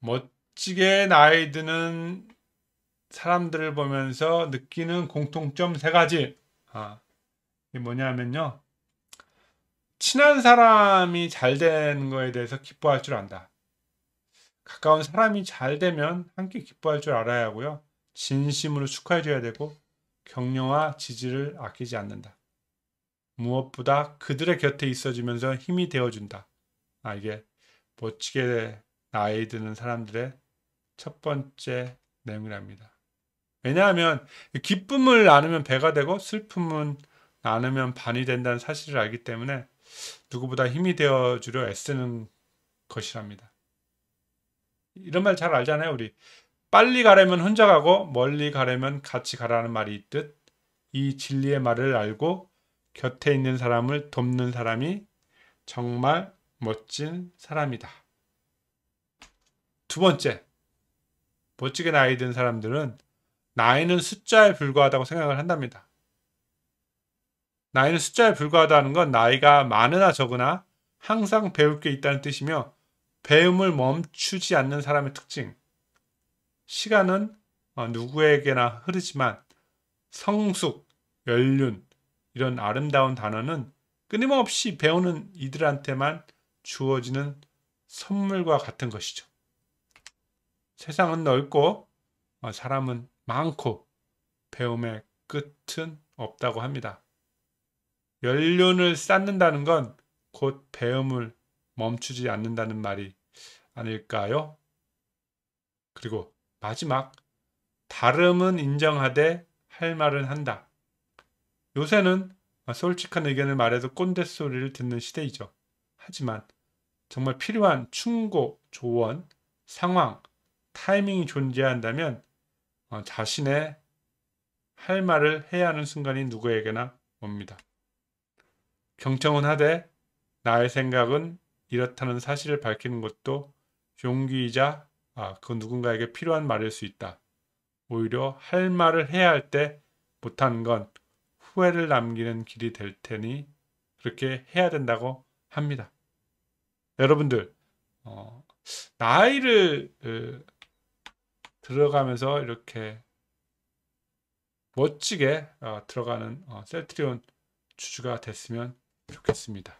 멋지게 나이 드는 사람들을 보면서 느끼는 공통점 세 가지. 아, 이게 뭐냐면요. 친한 사람이 잘 되는 거에 대해서 기뻐할 줄 안다. 가까운 사람이 잘 되면 함께 기뻐할 줄 알아야 하고요. 진심으로 축하해줘야 되고 격려와 지지를 아끼지 않는다. 무엇보다 그들의 곁에 있어주면서 힘이 되어준다. 아, 이게 멋지게 나이 드는 사람들의 첫 번째 내용이랍니다. 왜냐하면 기쁨을 나누면 배가 되고 슬픔은 나누면 반이 된다는 사실을 알기 때문에 누구보다 힘이 되어 주려 애쓰는 것이랍니다. 이런 말 잘 알잖아요, 우리. 빨리 가려면 혼자 가고 멀리 가려면 같이 가라는 말이 있듯 이 진리의 말을 알고 곁에 있는 사람을 돕는 사람이 정말 멋진 사람이다. 두 번째, 멋지게 나이 든 사람들은 나이는 숫자에 불과하다고 생각을 한답니다. 나이는 숫자에 불과하다는 건 나이가 많으나 적으나 항상 배울 게 있다는 뜻이며 배움을 멈추지 않는 사람의 특징. 시간은 어, 누구에게나 흐르지만 성숙, 연륜, 이런 아름다운 단어는 끊임없이 배우는 이들한테만 주어지는 선물과 같은 것이죠. 세상은 넓고 어, 사람은 많고 배움의 끝은 없다고 합니다. 연륜을 쌓는다는 건 곧 배움을 멈추지 않는다는 말이 아닐까요? 그리고 마지막 다름은 인정하되 할 말은 한다. 요새는 솔직한 의견을 말해도 꼰대 소리를 듣는 시대이죠. 하지만 정말 필요한 충고, 조언, 상황, 타이밍이 존재한다면 어, 자신의 할 말을 해야 하는 순간이 누구에게나 옵니다. 경청은 하되 나의 생각은 이렇다는 사실을 밝히는 것도 용기이자 아, 그 누군가에게 필요한 말일 수 있다. 오히려 할 말을 해야 할 때 못한 건 후회를 남기는 길이 될 테니 그렇게 해야 된다고 합니다. 여러분들 어, 나이를 들어가면서 이렇게 멋지게 어, 들어가는 어, 셀트리온 주주가 됐으면 좋겠습니다.